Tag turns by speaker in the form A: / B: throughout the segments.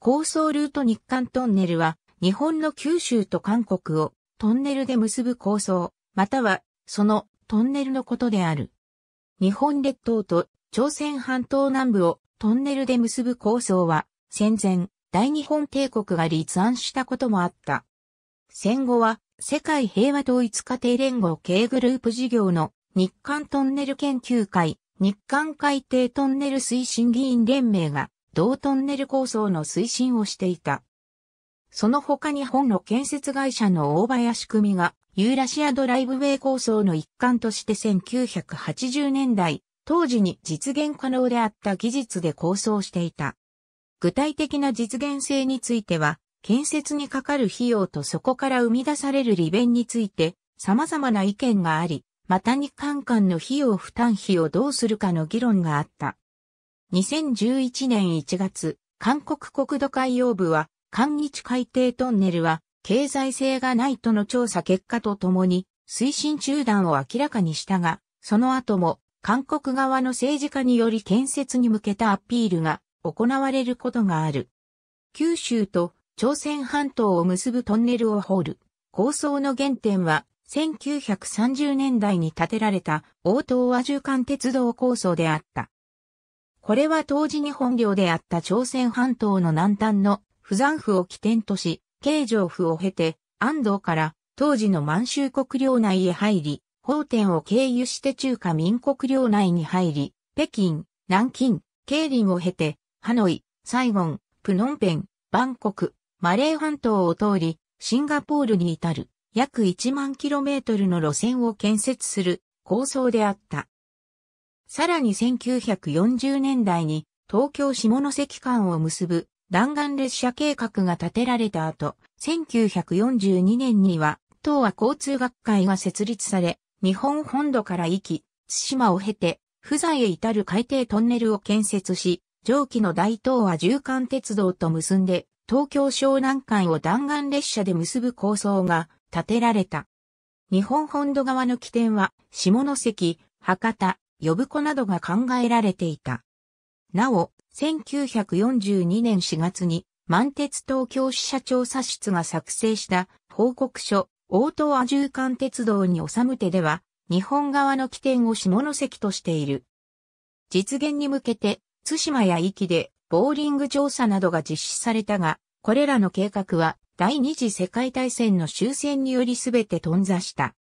A: 高層ルート日韓トンネルは、日本の九州と韓国をトンネルで結ぶ構想、またはそのトンネルのことである。日本列島と朝鮮半島南部をトンネルで結ぶ構想は、戦前、大日本帝国が立案したこともあった。戦後は、世界平和統一家庭連合系グループ事業の日韓トンネル研究会、日韓海底トンネル推進議員連盟が同トンネル構想の推進をしていた。その他日本の建設会社の大林組がユーラシアドライブウェイ構想の一環として1980年代、当時に実現可能であった技術で構想していた。具体的な実現性については、建設にかかる費用とそこから生み出される利便について様々な意見があり、また日韓間の費用負担費をどうするかの議論があった。2011年1月、韓国国土海洋部は、韓日海底トンネルは、経済性がないとの調査結果とともに、推進中断を明らかにしたが、その後も、韓国側の政治家により建設に向けたアピールが行われることがある。九州と朝鮮半島を結ぶトンネルを掘る。構想の原点は、1930年代に建てられた大東亜住間鉄道構想であった。これは当時日本領であった朝鮮半島の南端の釜山府を起点とし、京城府を経て、安藤から当時の満州国領内へ入り、法典を経由して中華民国領内に入り、北京、南京、慶林を経て、ハノイ、サイゴン、プノンペン、バンコク、マレー半島を通り、シンガポールに至る約1万キロメートルの路線を建設する構想であった。さらに1940年代に東京下関間を結ぶ弾丸列車計画が立てられた後、1942年には東亜交通学会が設立され、日本本土から行き、津島を経て、不在へ至る海底トンネルを建設し、上記の大東亜縦貫鉄道と結んで、東京湘南間を弾丸列車で結ぶ構想が立てられた。日本本土側の起点は、下関、博多、呼ぶ子などが考えられていた。なお、1942年4月に、満鉄東京支社調査室が作成した報告書、大東亜重間鉄道に収む手では、日本側の起点を下関としている。実現に向けて、津島や壱岐でボーリング調査などが実施されたが、これらの計画は第二次世界大戦の終戦によりすべて頓挫した。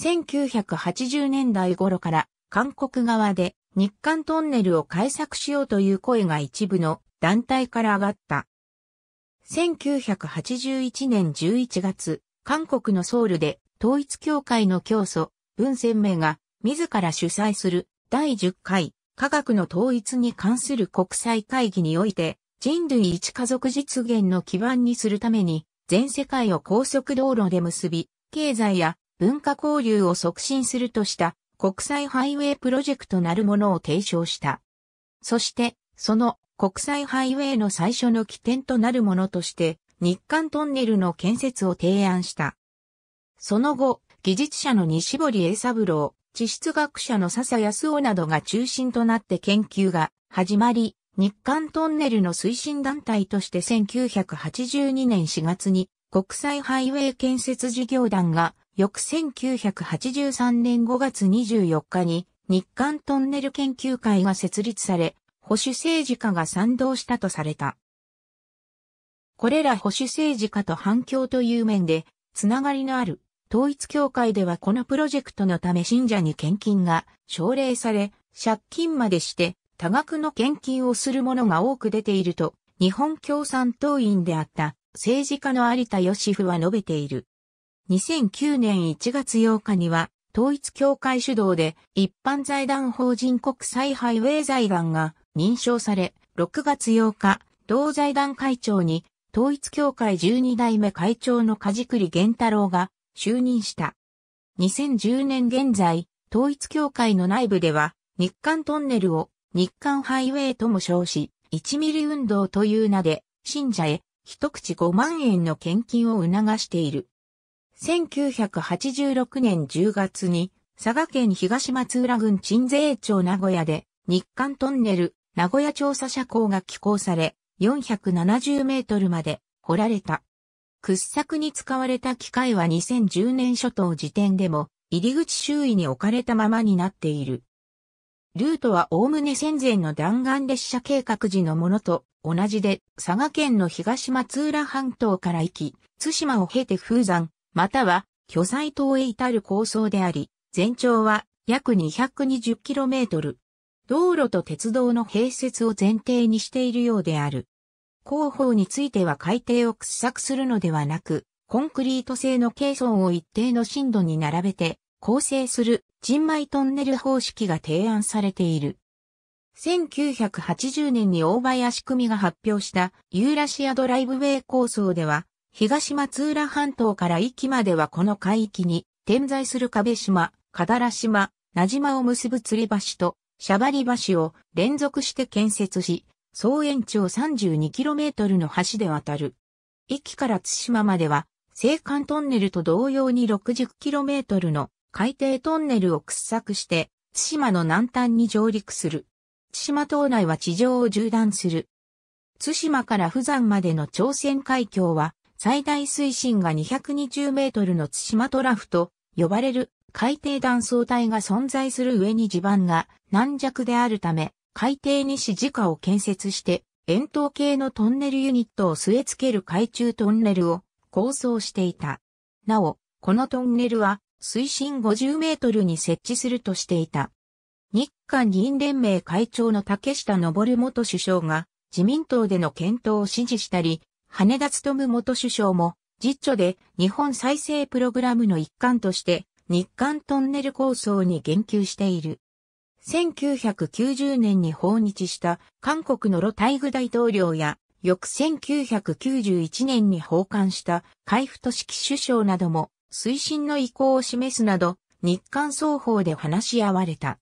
A: 1980年代頃から韓国側で日韓トンネルを開削しようという声が一部の団体から上がった。1981年11月、韓国のソウルで統一協会の教祖、文鮮明が自ら主催する第10回科学の統一に関する国際会議において人類一家族実現の基盤にするために全世界を高速道路で結び、経済や文化交流を促進するとした国際ハイウェイプロジェクトなるものを提唱した。そして、その国際ハイウェイの最初の起点となるものとして、日韓トンネルの建設を提案した。その後、技術者の西堀栄三郎、地質学者の笹康夫などが中心となって研究が始まり、日韓トンネルの推進団体として1982年4月に国際ハイウェイ建設事業団が翌1983年5月24日に日韓トンネル研究会が設立され、保守政治家が賛同したとされた。これら保守政治家と反共という面で、つながりのある統一協会ではこのプロジェクトのため信者に献金が奨励され、借金までして多額の献金をする者が多く出ていると、日本共産党員であった政治家の有田義夫は述べている。2009年1月8日には、統一協会主導で一般財団法人国際ハイウェイ財団が認証され、6月8日、同財団会長に統一協会12代目会長の梶栗玄太郎が就任した。2010年現在、統一協会の内部では日韓トンネルを日韓ハイウェイとも称し、1ミリ運動という名で信者へ一口5万円の献金を促している。1986年10月に、佐賀県東松浦郡鎮西町名古屋で、日韓トンネル、名古屋調査車高が寄港され、470メートルまで掘られた。掘削に使われた機械は2010年初頭時点でも、入り口周囲に置かれたままになっている。ルートは概ね戦前の弾丸列車計画時のものと同じで、佐賀県の東松浦半島から行き、津島を経て風山、または巨彩島へ至る構想であり、全長は約 220km。道路と鉄道の併設を前提にしているようである。広報については海底を掘削するのではなく、コンクリート製のケーソンを一定の深度に並べて構成する人米トンネル方式が提案されている。1980年に大林組が発表したユーラシアドライブウェイ構想では東松浦半島から駅まではこの海域に点在する壁島、かだら島、名島を結ぶ吊り橋と、シャバリ橋を連続して建設し、総延長 32km の橋で渡る。駅から津島までは、青函トンネルと同様に 60km の海底トンネルを掘削して、津島の南端に上陸する。津島島内は地上を縦断する。津島から富山までの朝鮮海峡は、最大水深が220メートルの津島トラフと呼ばれる海底断層帯が存在する上に地盤が軟弱であるため、海底に支持下を建設して、円筒形のトンネルユニットを据え付ける海中トンネルを構想していた。なお、このトンネルは水深50メートルに設置するとしていた。日韓議員連盟会長の竹下登元首相が自民党での検討を指示したり、羽田勤元首相も、実著で日本再生プログラムの一環として、日韓トンネル構想に言及している。1990年に訪日した韓国のロタイグ大統領や、翌1991年に訪韓した海部都市首相なども推進の意向を示すなど、日韓双方で話し合われた。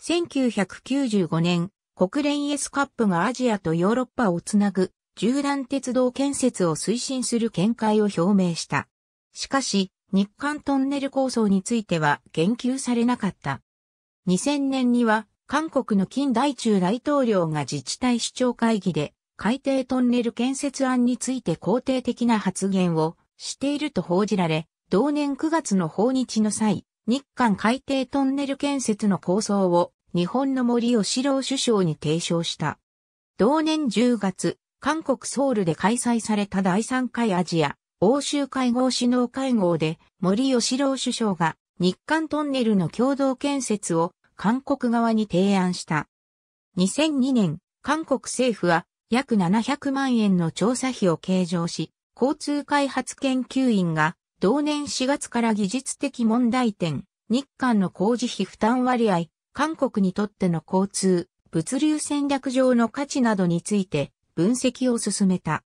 A: 1995年、国連 S カップがアジアとヨーロッパをつなぐ縦断鉄道建設を推進する見解を表明した。しかし、日韓トンネル構想については言及されなかった。2000年には、韓国の金大中大統領が自治体首長会議で、海底トンネル建設案について肯定的な発言をしていると報じられ、同年9月の訪日の際、日韓海底トンネル建設の構想を日本の森を郎首相に提唱した。同年10月、韓国ソウルで開催された第3回アジア欧州会合首脳会合で森吉郎首相が日韓トンネルの共同建設を韓国側に提案した。2002年、韓国政府は約700万円の調査費を計上し、交通開発研究院が同年4月から技術的問題点、日韓の工事費負担割合、韓国にとっての交通、物流戦略上の価値などについて分析を進めた。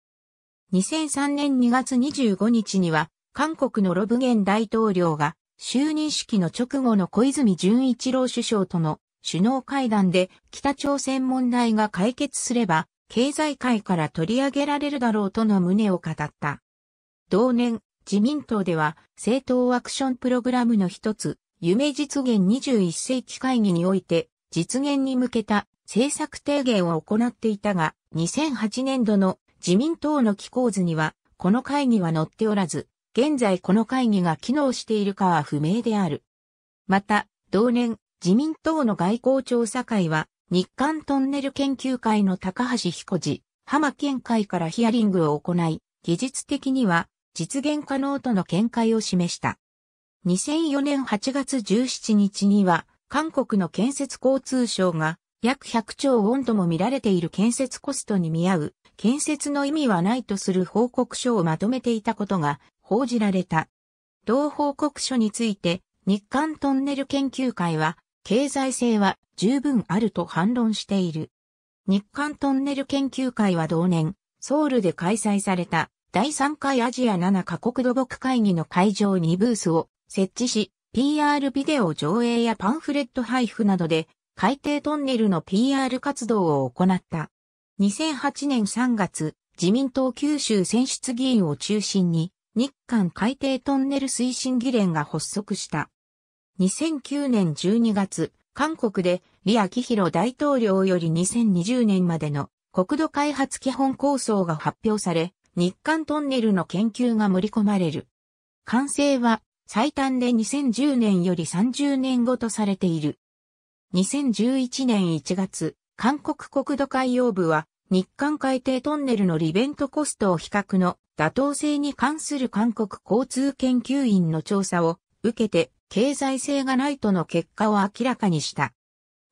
A: 2003年2月25日には、韓国のロブゲン大統領が、就任式の直後の小泉純一郎首相との首脳会談で北朝鮮問題が解決すれば、経済界から取り上げられるだろうとの旨を語った。同年、自民党では政党アクションプログラムの一つ、夢実現21世紀会議において、実現に向けた政策提言を行っていたが、2008年度の自民党の機構図には、この会議は載っておらず、現在この会議が機能しているかは不明である。また、同年、自民党の外交調査会は、日韓トンネル研究会の高橋彦次、浜県会からヒアリングを行い、技術的には実現可能との見解を示した。2004年8月17日には、韓国の建設交通省が約100兆ウォンとも見られている建設コストに見合う、建設の意味はないとする報告書をまとめていたことが報じられた。同報告書について、日韓トンネル研究会は、経済性は十分あると反論している。日韓トンネル研究会は同年、ソウルで開催された第3回アジア7カ国土木会議の会場にブースを設置し、PR ビデオ上映やパンフレット配布などで海底トンネルの PR 活動を行った。2008年3月、自民党九州選出議員を中心に、日韓海底トンネル推進議連が発足した。2009年12月、韓国で李昭弘大統領より2020年までの国土開発基本構想が発表され、日韓トンネルの研究が盛り込まれる。完成は最短で2010年より30年後とされている。2011年1月、韓国国土海洋部は日韓海底トンネルのリベントコストを比較の妥当性に関する韓国交通研究院の調査を受けて経済性がないとの結果を明らかにした。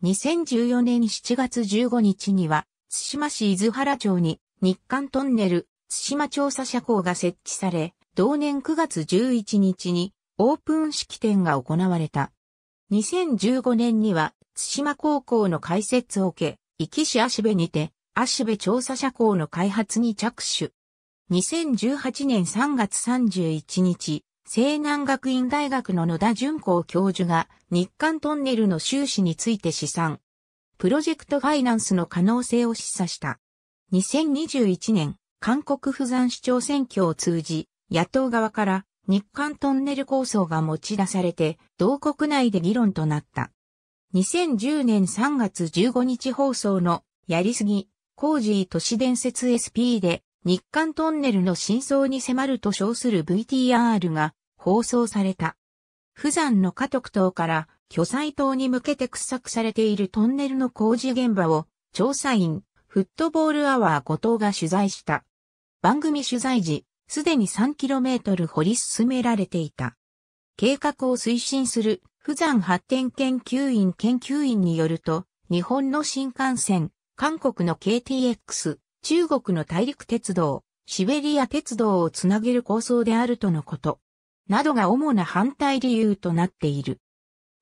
A: 2014年7月15日には、津島市伊豆原町に日韓トンネル津島調査車庫が設置され、同年9月11日にオープン式典が行われた。2015年には津島高校の開設を受け、壱岐市足部にて、足部調査社校の開発に着手。2018年3月31日、西南学院大学の野田淳子教授が日韓トンネルの収支について試算。プロジェクトファイナンスの可能性を示唆した。2021年、韓国釜山市長選挙を通じ、野党側から日韓トンネル構想が持ち出されて、同国内で議論となった。2010年3月15日放送のやりすぎ、工事都市伝説 SP で日韓トンネルの真相に迫ると称する VTR が放送された。富山の家徳島から巨災島に向けて掘削されているトンネルの工事現場を調査員、フットボールアワー後藤が取材した。番組取材時、すでに 3km 掘り進められていた。計画を推進する富山発展研究院研究員によると、日本の新幹線、韓国の KTX、中国の大陸鉄道、シベリア鉄道をつなげる構想であるとのこと、などが主な反対理由となっている。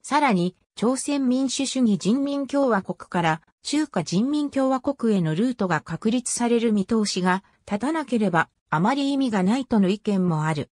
A: さらに、朝鮮民主主義人民共和国から中華人民共和国へのルートが確立される見通しが立たなければあまり意味がないとの意見もある。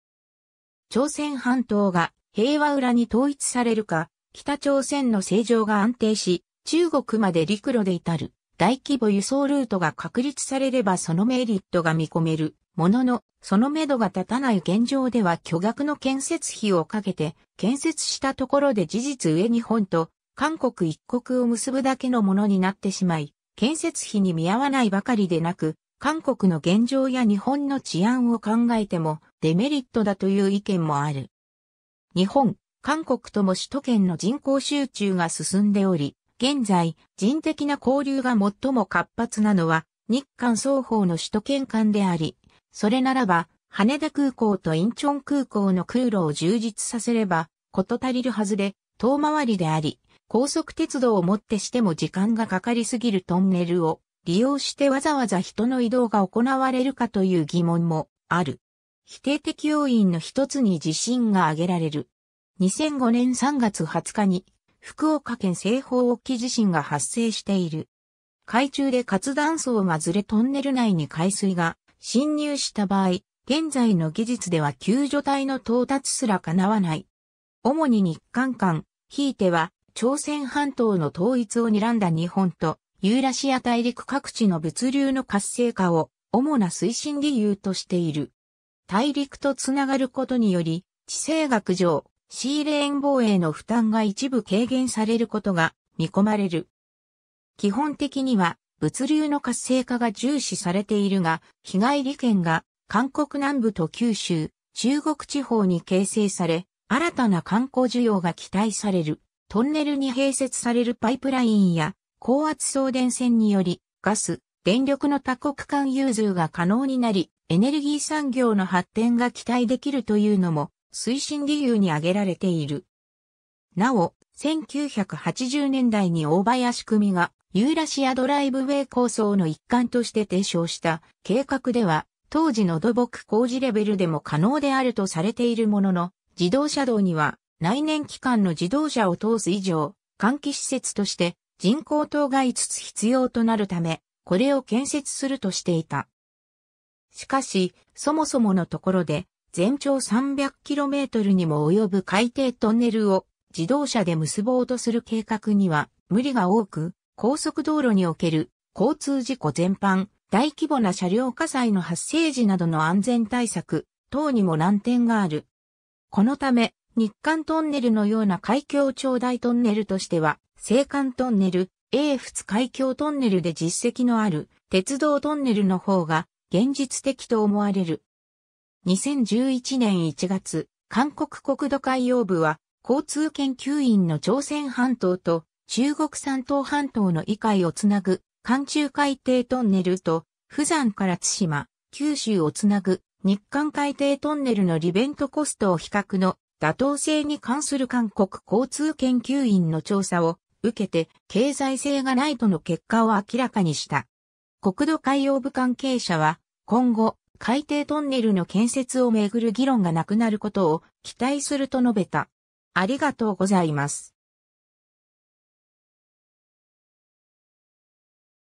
A: 朝鮮半島が平和裏に統一されるか、北朝鮮の政情が安定し、中国まで陸路で至る大規模輸送ルートが確立されればそのメリットが見込める。ものの、その目処が立たない現状では巨額の建設費をかけて、建設したところで事実上日本と韓国一国を結ぶだけのものになってしまい、建設費に見合わないばかりでなく、韓国の現状や日本の治安を考えてもデメリットだという意見もある。日本、韓国とも首都圏の人口集中が進んでおり、現在、人的な交流が最も活発なのは、日韓双方の首都圏間であり、それならば、羽田空港とインチョン空港の空路を充実させれば、こと足りるはずで、遠回りであり、高速鉄道をもってしても時間がかかりすぎるトンネルを利用してわざわざ人の移動が行われるかという疑問もある。否定的要因の一つに地震が挙げられる。2005年3月20日に福岡県西方沖地震が発生している。海中で活断層がずれトンネル内に海水が侵入した場合、現在の技術では救助隊の到達すら叶わない。主に日韓間、ひいては朝鮮半島の統一を睨んだ日本とユーラシア大陸各地の物流の活性化を主な推進理由としている。大陸とつながることにより、地政学上、シーレーン防衛の負担が一部軽減されることが見込まれる。基本的には物流の活性化が重視されているが、被害利権が韓国南部と九州、中国地方に形成され、新たな観光需要が期待される。トンネルに併設されるパイプラインや高圧送電線により、ガス、電力の多国間融通が可能になり、エネルギー産業の発展が期待できるというのも推進理由に挙げられている。なお、1980年代に大林組がユーラシアドライブウェイ構想の一環として提唱した計画では、当時の土木工事レベルでも可能であるとされているものの、自動車道には内燃機関の自動車を通す以上、換気施設として人工島が5つ必要となるため、これを建設するとしていた。しかし、そもそものところで、全長 300km にも及ぶ海底トンネルを自動車で結ぼうとする計画には無理が多く、高速道路における交通事故全般、大規模な車両火災の発生時などの安全対策等にも難点がある。このため、日韓トンネルのような海峡長大トンネルとしては、青函トンネル、英仏海峡トンネルで実績のある鉄道トンネルの方が現実的と思われる。2011年1月、韓国国土海洋部は、交通研究員の朝鮮半島と中国山東半島の異界をつなぐ、韓中海底トンネルと、釜山から津島、九州をつなぐ、日韓海底トンネルの利便とコストを比較の妥当性に関する韓国交通研究員の調査を受けて経済性がないとの結果を明らかにした。国土海洋部関係者は今後、海底トンネルの建設をめぐる議論がなくなることを期待すると述べた。ありがとうございます。